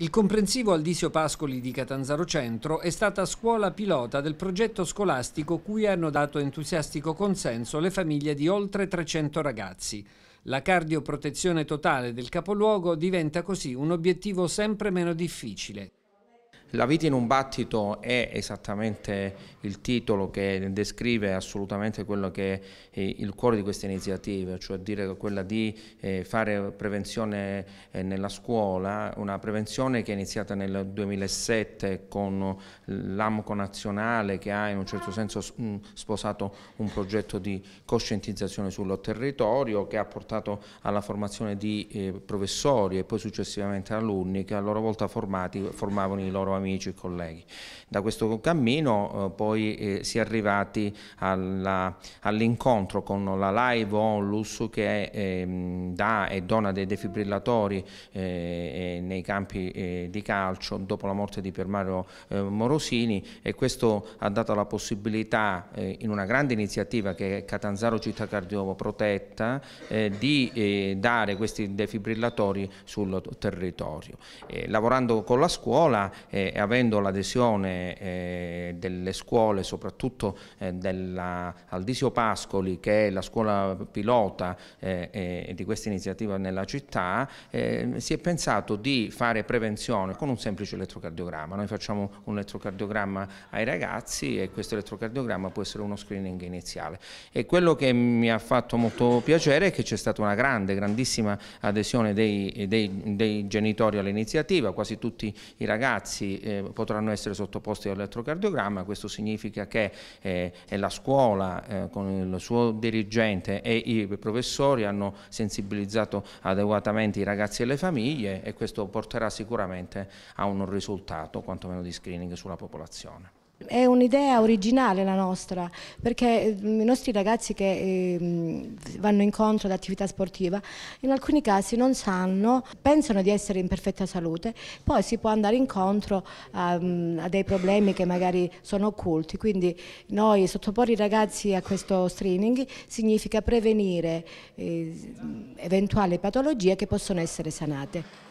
Il comprensivo Aldisio Pascoli di Catanzaro Centro è stata scuola pilota del progetto scolastico cui hanno dato entusiastico consenso le famiglie di oltre 300 ragazzi. La cardioprotezione totale del capoluogo diventa così un obiettivo sempre meno difficile. La vita in un battito è esattamente il titolo che descrive assolutamente quello che è il cuore di questa iniziativa, cioè dire quella di eh, fare prevenzione eh, nella scuola, una prevenzione che è iniziata nel 2007 con l'AMCO nazionale che ha in un certo senso mm, sposato un progetto di coscientizzazione sul territorio che ha portato alla formazione di eh, professori e poi successivamente alunni che a loro volta formati, formavano i loro amici e colleghi. Da questo cammino eh, poi eh, si è arrivati all'incontro con la Live Onlus che eh, dà e dona dei defibrillatori eh, nei campi eh, di calcio dopo la morte di Pier Mario eh, Morosini e questo ha dato la possibilità in una grande iniziativa che è Catanzaro Città Cardio Protetta di dare questi defibrillatori sul territorio. lavorando con la scuola eh, e avendo l'adesione eh, delle scuole, soprattutto eh, della Aldisio Pascoli, che è la scuola pilota eh, di questa iniziativa nella città, si è pensato di fare prevenzione con un semplice elettrocardiogramma. Noi facciamo un elettrocardiogramma ai ragazzi e questo elettrocardiogramma può essere uno screening iniziale. E quello che mi ha fatto molto piacere è che c'è stata una grande, grandissima adesione dei, dei, dei genitori all'iniziativa, quasi tutti i ragazzi eh, potranno essere sottoposti all'elettrocardiogramma, questo significa che eh, la scuola eh, con il suo dirigente e i professori hanno sensibilizzato adeguatamente i ragazzi e le famiglie e questo porterà sicuramente a un risultato quantomeno di screening sulla popolazione. È un'idea originale la nostra, perché mm, i nostri ragazzi che ehm, vanno incontro ad attività sportiva in alcuni casi non sanno, pensano di essere in perfetta salute, poi si può andare incontro a, mm, a dei problemi che magari sono occulti, quindi noi sottoporre i ragazzi a questo screening significa prevenire eh, eventuali patologie che possono essere sanate.